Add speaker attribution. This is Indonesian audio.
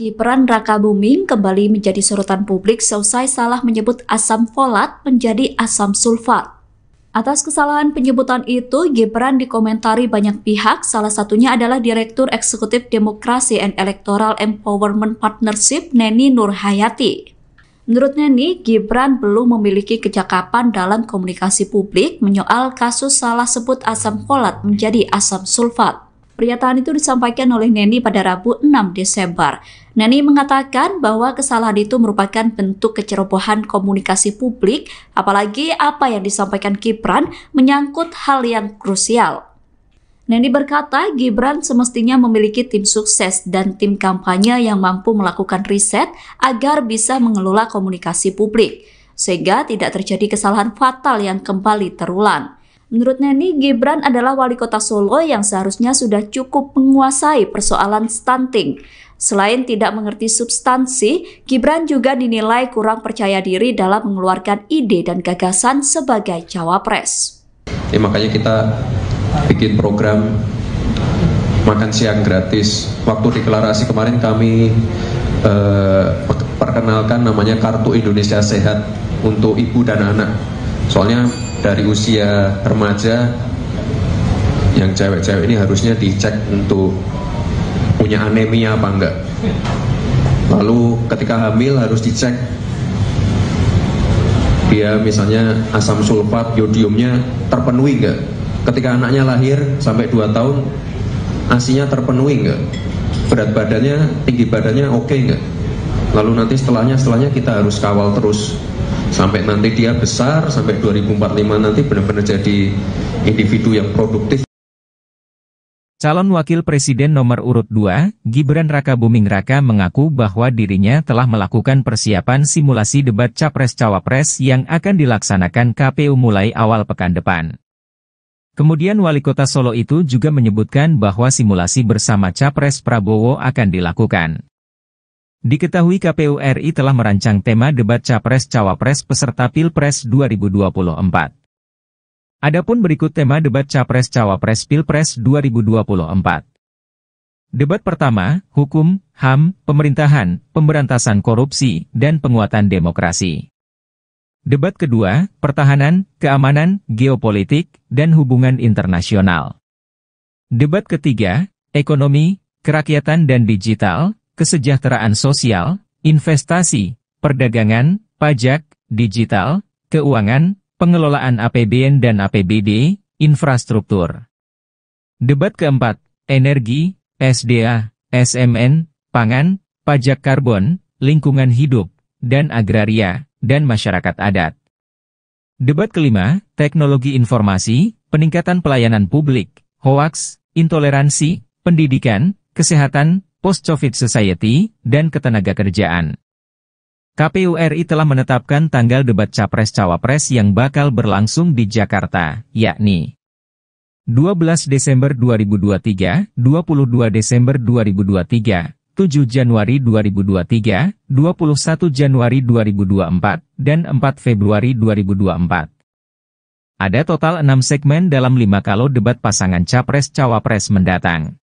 Speaker 1: Gibran Raka Buming kembali menjadi sorotan publik seusai salah menyebut asam folat menjadi asam sulfat. Atas kesalahan penyebutan itu, Gibran dikomentari banyak pihak, salah satunya adalah Direktur Eksekutif Demokrasi and Electoral Empowerment Partnership, Neni Nurhayati. Menurut Neni, Gibran belum memiliki kecakapan dalam komunikasi publik menyoal kasus salah sebut asam folat menjadi asam sulfat. Pernyataan itu disampaikan oleh Neni pada Rabu 6 Desember. Neni mengatakan bahwa kesalahan itu merupakan bentuk kecerobohan komunikasi publik, apalagi apa yang disampaikan Gibran menyangkut hal yang krusial. Neni berkata Gibran semestinya memiliki tim sukses dan tim kampanye yang mampu melakukan riset agar bisa mengelola komunikasi publik, sehingga tidak terjadi kesalahan fatal yang kembali terulang. Menurutnya Neni, Gibran adalah wali kota Solo yang seharusnya sudah cukup menguasai persoalan stunting. Selain tidak mengerti substansi, Gibran juga dinilai kurang percaya diri dalam mengeluarkan ide dan gagasan sebagai cawapres.
Speaker 2: Ya, makanya kita bikin program makan siang gratis. Waktu deklarasi kemarin kami eh, perkenalkan namanya Kartu Indonesia Sehat untuk ibu dan anak. Soalnya dari usia remaja yang cewek-cewek ini harusnya dicek untuk punya anemia apa enggak. Lalu ketika hamil harus dicek dia misalnya asam sulfat yodiumnya terpenuhi enggak? Ketika anaknya lahir sampai 2 tahun asinya terpenuhi enggak? Berat badannya, tinggi badannya oke okay enggak? Lalu nanti setelahnya setelahnya kita harus kawal terus sampai nanti dia besar sampai 2045 nanti benar-benar jadi individu yang produktif.
Speaker 3: Calon Wakil Presiden nomor urut 2, Gibran Raka Buming Raka mengaku bahwa dirinya telah melakukan persiapan simulasi debat Capres-Cawapres yang akan dilaksanakan KPU mulai awal pekan depan. Kemudian Wali Kota Solo itu juga menyebutkan bahwa simulasi bersama Capres Prabowo akan dilakukan. Diketahui KPU RI telah merancang tema debat Capres-Cawapres peserta Pilpres 2024. Adapun berikut tema debat Capres-Cawapres Pilpres 2024. Debat pertama, Hukum, HAM, Pemerintahan, Pemberantasan Korupsi, dan Penguatan Demokrasi. Debat kedua, Pertahanan, Keamanan, Geopolitik, dan Hubungan Internasional. Debat ketiga, Ekonomi, Kerakyatan dan Digital, kesejahteraan sosial, investasi, perdagangan, pajak, digital, keuangan, pengelolaan APBN dan APBD, infrastruktur. Debat keempat, energi, SDA, SMN, pangan, pajak karbon, lingkungan hidup, dan agraria, dan masyarakat adat. Debat kelima, teknologi informasi, peningkatan pelayanan publik, hoaks, intoleransi, pendidikan, kesehatan, Post-Covid Society, dan Ketenaga Kerjaan. KPU RI telah menetapkan tanggal debat Capres-Cawapres yang bakal berlangsung di Jakarta, yakni 12 Desember 2023, 22 Desember 2023, 7 Januari 2023, 21 Januari 2024, dan 4 Februari 2024. Ada total 6 segmen dalam 5 kalau debat pasangan Capres-Cawapres mendatang.